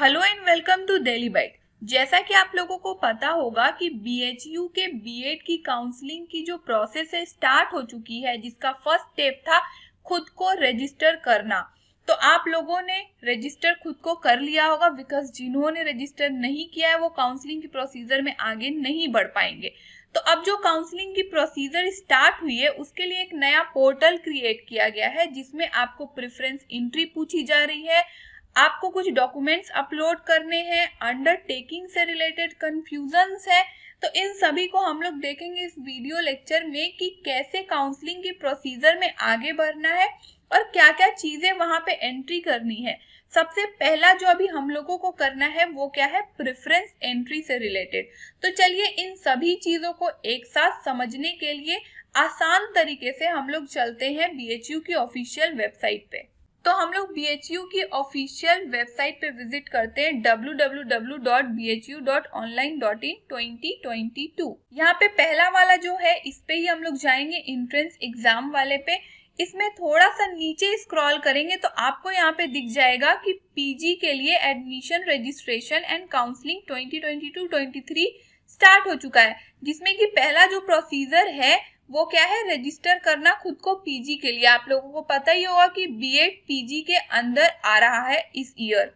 hello and welcome to daily bite जैसा कि आप लोगों को पता होगा कि बीएचयू के बीएड की काउंसलिंग की जो प्रोसेस है स्टार्ट हो चुकी है जिसका फर्स्ट स्टेप था खुद को रजिस्टर करना तो आप लोगों ने रजिस्टर खुद को कर लिया होगा बिकॉज जिन्होंने रजिस्टर नहीं किया है वो काउंसलिंग की प्रोसीजर में आगे नहीं बढ़ पाएंगे तो अब जो काउंसलिंग की प्रोसीजर स्टार्ट हुई है उसके लिए एक नया पोर्टल क्रिएट किया गया है जिसमें आपको प्रेफरेंस एंट्री पूछी जा रही है आपको कुछ डॉक्यूमेंट्स अपलोड करने हैं अंडरटेकिंग से रिलेटेड कन्फ्यूजन्स है तो इन सभी को हम लोग देखेंगे इस वीडियो लेक्चर में कि कैसे काउंसलिंग की प्रोसीजर में आगे बढ़ना है और क्या क्या चीज़ें वहां पे एंट्री करनी है सबसे पहला जो अभी हम लोगों को करना है वो क्या है प्रेफरेंस एंट्री से रिलेटेड तो चलिए इन सभी चीज़ों को एक साथ समझने के लिए आसान तरीके से हम लोग चलते हैं बी की ऑफिशियल वेबसाइट पे तो हम लोग बी की ऑफिशियल वेबसाइट पे विजिट करते हैं www.bhu.online.in 2022 यहाँ पे पहला वाला जो है इस पे ही हम लोग जाएंगे इंट्रेंस एग्जाम वाले पे इसमें थोड़ा सा नीचे स्क्रॉल करेंगे तो आपको यहाँ पे दिख जाएगा कि पीजी के लिए admission registration and counselling 2022-23 start हो चुका है जिसमें कि पहला जो प्रोसीजर है वो क्या है रजिस्टर करना खुद को पीजी के लिए आप लोगों को पता ही होगा कि बीएड पीजी के अंदर आ रहा है इस ईयर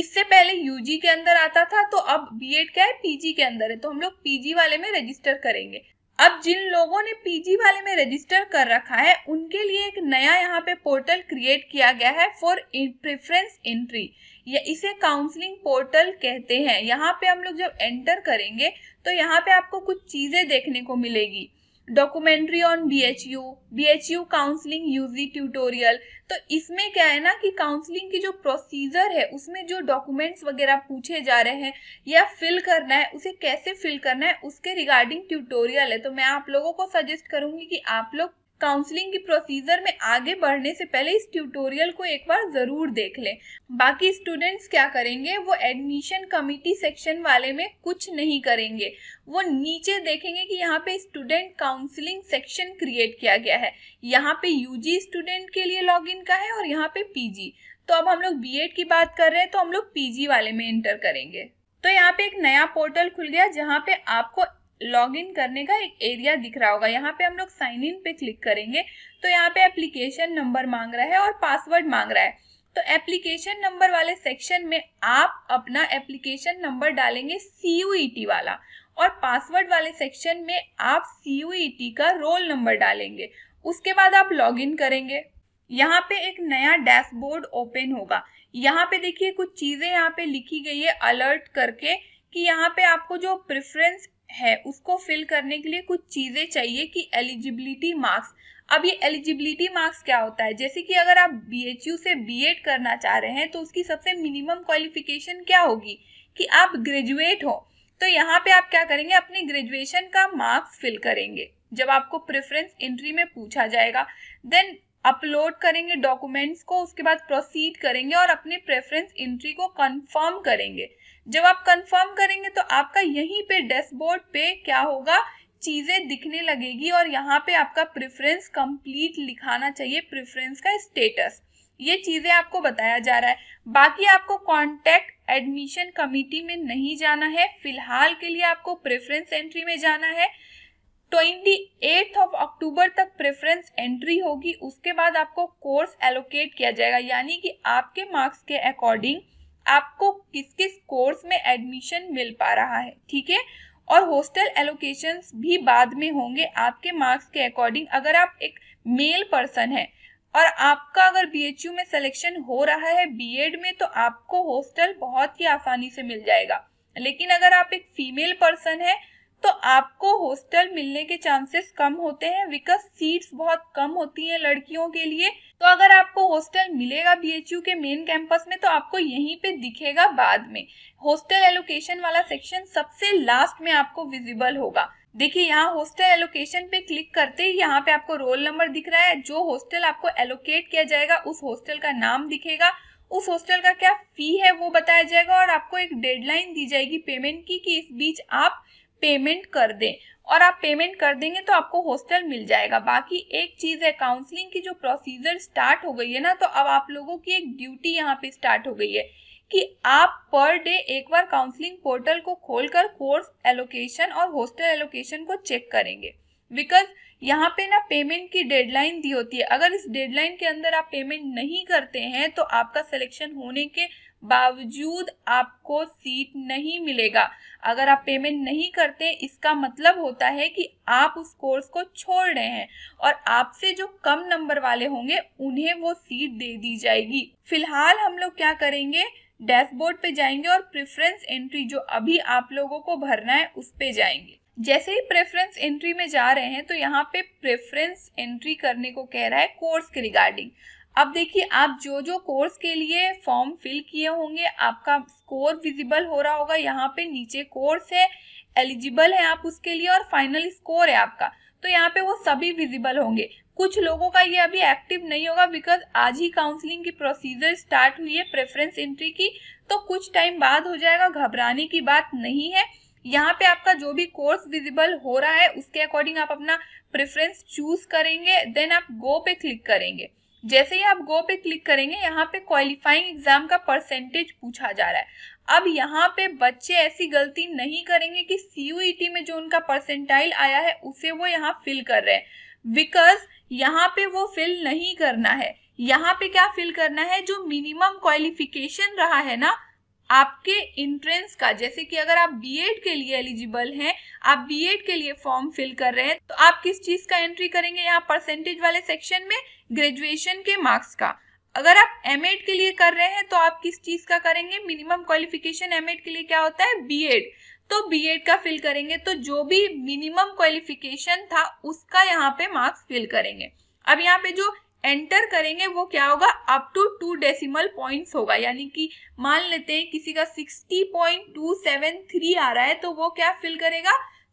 इससे पहले यूजी के अंदर आता था तो अब बीएड क्या है पीजी के अंदर है तो हम लोग पीजी वाले में रजिस्टर करेंगे अब जिन लोगों ने पीजी वाले में रजिस्टर कर रखा है उनके लिए एक नया यहाँ पे पोर्टल क्रिएट किया गया है फॉर प्रेफरेंस एंट्री या इसे काउंसलिंग पोर्टल कहते हैं यहाँ पे हम लोग जब एंटर करेंगे तो यहाँ पे आपको कुछ चीजें देखने को मिलेगी documentary on B H U B H U counselling UG tutorial तो इसमें क्या है ना कि काउंसलिंग की जो प्रोसीजर है उसमें जो डॉक्यूमेंट्स वगैरह पूछे जा रहे हैं या फिल करना है उसे कैसे फिल करना है उसके रिगार्डिंग ट्यूटोरियल है तो मैं आप लोगों को सजेस्ट करूंगी कि आप लोग काउंसलिंग की प्रोसीजर में आगे बढ़ने से पहले इस ट्यूटोरियल को एक बार ज़रूर देख लें बाकी स्टूडेंट्स क्या करेंगे वो एडमिशन कमिटी सेक्शन वाले में कुछ नहीं करेंगे वो नीचे देखेंगे कि यहाँ पे स्टूडेंट काउंसलिंग सेक्शन क्रिएट किया गया है यहाँ पे यूजी स्टूडेंट के लिए लॉगिन का है और यहाँ पे पीजी तो अब हम लोग बीएड की बात कर रहे हैं तो हम लोग पीजी वाले में एंटर करेंगे तो यहाँ पे एक नया पोर्टल खुल गया जहाँ पे आपको लॉग इन करने का एक एरिया दिख रहा होगा यहाँ पे हम लोग साइन इन पे क्लिक करेंगे तो यहाँ पे एप्लीकेशन नंबर मांग रहा है और पासवर्ड मांग रहा है तो एप्लीकेशन नंबर वाले सेक्शन में आप अपना एप्लीकेशन नंबर डालेंगे सी e वाला और पासवर्ड वाले सेक्शन में आप सी e का रोल नंबर डालेंगे उसके बाद आप लॉग इन करेंगे यहाँ पे एक नया डैशबोर्ड ओपन होगा यहाँ पे देखिए कुछ चीज़ें यहाँ पे लिखी गई है अलर्ट करके कि यहाँ पे आपको जो प्रेफरेंस है उसको फिल करने के लिए कुछ चीज़ें चाहिए कि एलिजिबिलिटी मार्क्स अब ये एलिजिबिलिटी मार्क्स क्या होता है जैसे कि अगर आप बी से बी करना चाह रहे हैं तो उसकी सबसे मिनिमम क्वालिफिकेशन क्या होगी कि आप ग्रेजुएट हो तो यहाँ पे आप क्या करेंगे अपने ग्रेजुएशन का मार्क्स फिल करेंगे जब आपको प्रेफरेंस एंट्री में पूछा जाएगा देन अपलोड करेंगे डॉक्यूमेंट्स को उसके बाद प्रोसीड करेंगे और अपने प्रेफरेंस एंट्री को कंफर्म करेंगे जब आप कंफर्म करेंगे तो आपका यहीं पे डैशबोर्ड पे क्या होगा चीज़ें दिखने लगेगी और यहाँ पे आपका प्रेफरेंस कंप्लीट लिखाना चाहिए प्रेफरेंस का स्टेटस ये चीज़ें आपको बताया जा रहा है बाकी आपको कॉन्टेक्ट एडमिशन कमिटी में नहीं जाना है फिलहाल के लिए आपको प्रेफरेंस एंट्री में जाना है ट्वेंटी एट ऑफ अक्टूबर तक प्रेफरेंस एंट्री होगी उसके बाद आपको कोर्स एलोकेट किया जाएगा यानी कि आपके मार्क्स के अकॉर्डिंग आपको किस किस कोर्स में एडमिशन मिल पा रहा है ठीक है और हॉस्टल एलोकेशन भी बाद में होंगे आपके मार्क्स के अकॉर्डिंग अगर आप एक मेल पर्सन है और आपका अगर बी में सिलेक्शन हो रहा है बीएड में तो आपको हॉस्टल बहुत ही आसानी से मिल जाएगा लेकिन अगर आप एक फीमेल पर्सन है तो आपको हॉस्टल मिलने के चांसेस कम होते हैं बिकॉज सीट्स बहुत कम होती हैं लड़कियों के लिए तो अगर आपको हॉस्टल मिलेगा बीएचयू के मेन कैंपस में तो आपको यहीं पे दिखेगा बाद में हॉस्टल एलोकेशन वाला सेक्शन सबसे लास्ट में आपको विजिबल होगा देखिए यहाँ हॉस्टल एलोकेशन पे क्लिक करते ही यहाँ पे आपको रोल नंबर दिख रहा है जो हॉस्टल आपको एलोकेट किया जाएगा उस हॉस्टल का नाम दिखेगा उस हॉस्टल का क्या फी है वो बताया जाएगा और आपको एक डेडलाइन दी जाएगी पेमेंट की कि इस बीच आप पेमेंट कर दें और आप पेमेंट कर देंगे तो आपको हॉस्टल मिल जाएगा बाकी एक चीज़ है काउंसलिंग की जो प्रोसीजर स्टार्ट हो गई है ना तो अब आप लोगों की एक ड्यूटी यहाँ पे स्टार्ट हो गई है कि आप पर डे एक बार काउंसलिंग पोर्टल को खोलकर कोर्स एलोकेशन और हॉस्टल एलोकेशन को चेक करेंगे बिकॉज यहाँ पे ना पेमेंट की डेडलाइन दी होती है अगर इस डेडलाइन के अंदर आप पेमेंट नहीं करते हैं तो आपका सिलेक्शन होने के बावजूद आपको सीट नहीं मिलेगा अगर आप पेमेंट नहीं करते इसका मतलब होता है कि आप उस कोर्स को छोड़ रहे हैं और आपसे जो कम नंबर वाले होंगे उन्हें वो सीट दे दी जाएगी फिलहाल हम लोग क्या करेंगे डैशबोर्ड पे जाएंगे और प्रेफरेंस एंट्री जो अभी आप लोगों को भरना है उस पे जाएंगे जैसे ही प्रेफरेंस एंट्री में जा रहे हैं तो यहाँ पे प्रेफरेंस एंट्री करने को कह रहा है कोर्स के रिगार्डिंग अब देखिए आप जो जो कोर्स के लिए फॉर्म फिल किए होंगे आपका स्कोर विजिबल हो रहा होगा यहाँ पे नीचे कोर्स है एलिजिबल है आप उसके लिए और फाइनल स्कोर है आपका तो यहाँ पे वो सभी विजिबल होंगे कुछ लोगों का ये अभी एक्टिव नहीं होगा बिकॉज आज ही काउंसलिंग की प्रोसीजर स्टार्ट हुई है प्रेफरेंस एंट्री की तो कुछ टाइम बाद हो जाएगा घबराने की बात नहीं है यहाँ पे आपका जो भी कोर्स विजिबल हो रहा है उसके अकॉर्डिंग आप अपना प्रेफरेंस चूज करेंगे देन आप गो पे क्लिक करेंगे जैसे ही आप गो पे क्लिक करेंगे यहाँ पे क्वालिफाइंग एग्जाम का परसेंटेज पूछा जा रहा है अब यहाँ पे बच्चे ऐसी गलती नहीं करेंगे कि सी e में जो उनका परसेंटाइल आया है उसे वो यहाँ फिल कर रहे हैं बिकॉज यहाँ पे वो फिल नहीं करना है यहाँ पे क्या फिल करना है जो मिनिमम क्वालिफिकेशन रहा है ना आपके इंट्रेंस का जैसे कि अगर आप बीएड के लिए एलिजिबल हैं आप बीएड के लिए फॉर्म फिल कर रहे हैं तो आप किस चीज का एंट्री करेंगे यहाँ परसेंटेज वाले सेक्शन में ग्रेजुएशन के मार्क्स का अगर आप एम के लिए कर रहे हैं तो आप किस चीज़ का करेंगे मिनिमम क्वालिफिकेशन एम के लिए क्या होता है बी तो बी का फिल करेंगे तो जो भी मिनिमम क्वालिफिकेशन था उसका यहाँ पे मार्क्स फिल करेंगे अब यहाँ पे जो एंटर करेंगे वो क्या होगा up to two decimal points होगा यानी कि मान लेते हैं किसी का 60.273 आ रहा है तो वो क्या फिल करेगा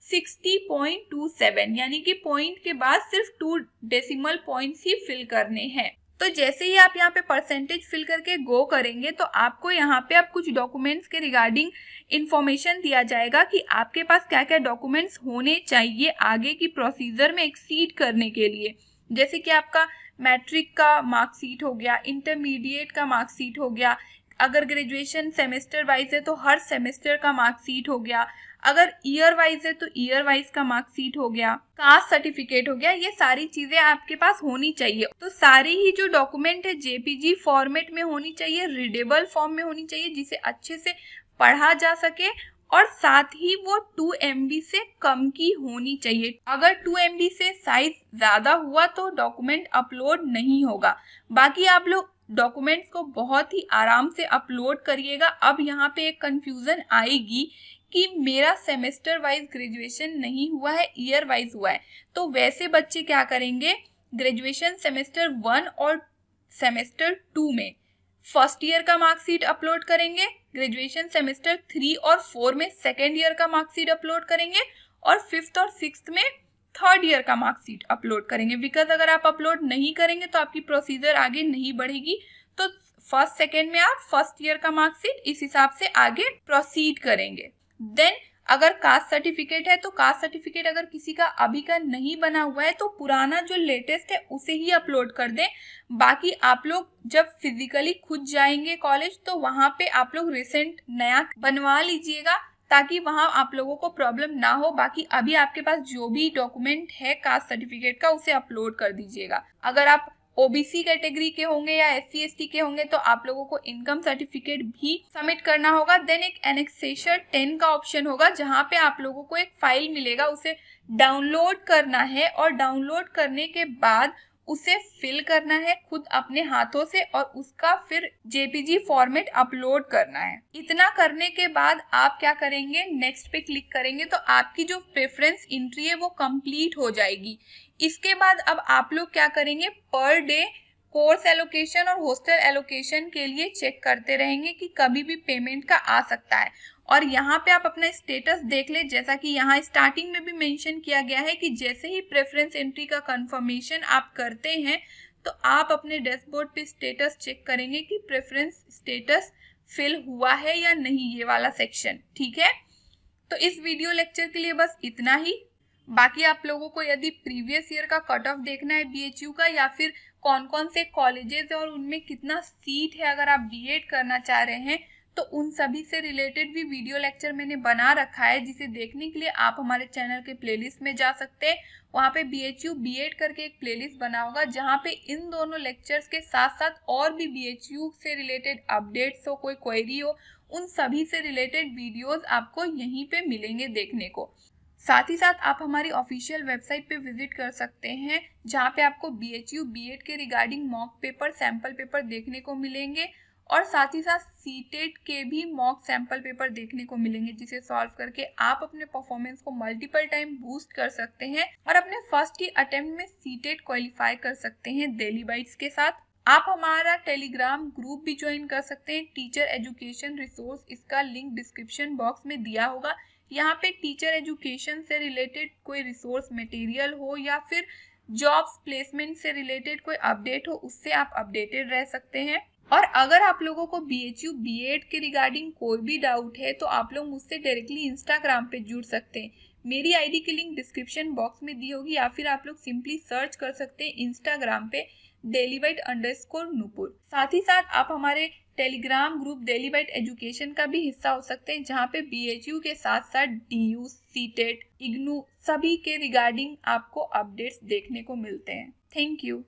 60.27 यानी कि पॉइंट के बाद सिर्फ टू डेसिमल पॉइंट्स ही फिल करने हैं तो जैसे ही आप यहाँ पे परसेंटेज फिल करके गो करेंगे तो आपको यहाँ पे अब कुछ डॉक्यूमेंट्स के रिगार्डिंग इन्फॉर्मेशन दिया जाएगा कि आपके पास क्या क्या डॉक्यूमेंट्स होने चाहिए आगे की प्रोसीजर में एक्सीड करने के लिए जैसे कि आपका मैट्रिक का मार्कशीट हो गया इंटरमीडिएट का मार्कशीट हो गया अगर ग्रेजुएशन सेमेस्टर वाइज है तो हर सेमेस्टर का मार्कशीट हो गया अगर ईयर वाइज है तो ईयर वाइज का मार्कशीट हो गया कास्ट सर्टिफिकेट हो गया ये सारी चीजें आपके पास होनी चाहिए तो सारी ही जो डॉक्यूमेंट है जेपीजी फॉर्मेट में होनी चाहिए रीडेबल फॉर्म में होनी चाहिए जिसे अच्छे से पढ़ा जा सके और साथ ही वो 2 एम से कम की होनी चाहिए अगर 2 एम से साइज ज्यादा हुआ तो डॉक्यूमेंट अपलोड नहीं होगा बाकी आप लोग डॉक्यूमेंट्स को बहुत ही आराम से अपलोड करिएगा अब यहाँ पे एक कंफ्यूजन आएगी कि मेरा सेमेस्टर वाइज ग्रेजुएशन नहीं हुआ है ईयर वाइज हुआ है तो वैसे बच्चे क्या करेंगे ग्रेजुएशन सेमेस्टर वन और सेमेस्टर टू में फर्स्ट ईयर का मार्कशीट अपलोड करेंगे ग्रेजुएशन सेमेस्टर थ्री और फोर में सेकेंड ईयर का मार्कशीट अपलोड करेंगे और फिफ्थ और सिक्स में थर्ड ईयर का मार्कशीट अपलोड करेंगे बिकॉज अगर आप अपलोड नहीं करेंगे तो आपकी प्रोसीजर आगे नहीं बढ़ेगी तो फर्स्ट सेकेंड में आप फर्स्ट ईयर का मार्कशीट इस हिसाब से आगे प्रोसीड करेंगे देन अगर कास्ट सर्टिफिकेट है तो कास्ट सर्टिफिकेट अगर किसी का अभी का नहीं बना हुआ है तो पुराना जो लेटेस्ट है उसे ही अपलोड कर दें बाकी आप लोग जब फिजिकली खुद जाएंगे कॉलेज तो वहां पे आप लोग रिसेंट नया बनवा लीजिएगा ताकि वहाँ आप लोगों को प्रॉब्लम ना हो बाकी अभी आपके पास जो भी डॉक्यूमेंट है कास्ट सर्टिफिकेट का उसे अपलोड कर दीजिएगा अगर आप ओबीसी कैटेगरी के होंगे या एस सी के होंगे तो आप लोगों को इनकम सर्टिफिकेट भी सबमिट करना होगा देन एक एनेक्सेशन टेन का ऑप्शन होगा जहाँ पे आप लोगों को एक फाइल मिलेगा उसे डाउनलोड करना है और डाउनलोड करने के बाद उसे फिल करना है खुद अपने हाथों से और उसका फिर जेपीजी फॉर्मेट अपलोड करना है इतना करने के बाद आप क्या करेंगे नेक्स्ट पे क्लिक करेंगे तो आपकी जो प्रेफरेंस एंट्री है वो कंप्लीट हो जाएगी इसके बाद अब आप लोग क्या करेंगे पर डे कोर्स एलोकेशन और हॉस्टल एलोकेशन के लिए चेक करते रहेंगे कि कभी भी पेमेंट का आ सकता है और यहाँ पे आप अपना स्टेटस देख ले जैसा कि यहाँ स्टार्टिंग में भी मेंशन किया गया है कि जैसे ही प्रेफरेंस एंट्री का कंफर्मेशन आप करते हैं तो आप अपने डैशबोर्ड पे स्टेटस चेक करेंगे कि प्रेफरेंस स्टेटस फिल हुआ है या नहीं ये वाला सेक्शन ठीक है तो इस वीडियो लेक्चर के लिए बस इतना ही बाकी आप लोगों को यदि प्रीवियस ईयर का कट ऑफ देखना है बीएचयू का या फिर कौन कौन से कॉलेजेस और उनमें कितना सीट है अगर आप बीएड करना चाह रहे हैं तो उन सभी से रिलेटेड भी वीडियो लेक्चर मैंने बना रखा है जिसे देखने के लिए आप हमारे चैनल के प्लेलिस्ट में जा सकते हैं वहाँ पे बी एच करके एक प्लेलिस्ट बना होगा जहाँ पे इन दोनों लेक्चर्स के साथ साथ और भी बी एच यू से रिलेटेड अपडेट्स हो कोई क्वेरी हो उन सभी से रिलेटेड वीडियोज आपको यहीं पे मिलेंगे देखने को साथ ही साथ आप हमारी ऑफिशियल वेबसाइट पे विजिट कर सकते हैं जहाँ पे आपको B H U B Ed के regarding mock paper sample paper देखने को मिलेंगे और साथ ही साथ सीटेट के भी मॉक सैंपल पेपर देखने को मिलेंगे जिसे सॉल्व करके आप अपने परफॉर्मेंस को मल्टीपल टाइम बूस्ट कर सकते हैं और अपने फर्स्ट ही अटेम्प्ट में सीटेट क्वालिफाई कर सकते हैं डेली बाइट्स के साथ आप हमारा टेलीग्राम ग्रुप भी ज्वाइन कर सकते हैं टीचर एजुकेशन रिसोर्स इसका लिंक डिस्क्रिप्शन बॉक्स में दिया होगा यहाँ पे टीचर एजुकेशन से रिलेटेड कोई रिसोर्स मटेरियल हो या फिर जॉब्स प्लेसमेंट से रिलेटेड कोई अपडेट हो उससे आप अपडेटेड रह सकते हैं और अगर आप लोगों को B H U B Ed के रिगार्डिंग कोई भी डाउट है तो आप लोग मुझसे डायरेक्टली इंस्टाग्राम पे जुड़ सकते हैं मेरी आईडी की लिंक डिस्क्रिप्शन बॉक्स में दी होगी या फिर आप लोग सिंपली सर्च कर सकते हैं इंस्टाग्राम पे daily bite underscore Nupur साथ ही साथ आप हमारे Telegram group daily bite education का भी हिस्सा हो सकते हैं जहाँ पे बी एच यू के साथ साथ D U C TET IGNOU सभी के रिगार्डिंग आपको अपडेट्स देखने को मिलते हैं थैंक यू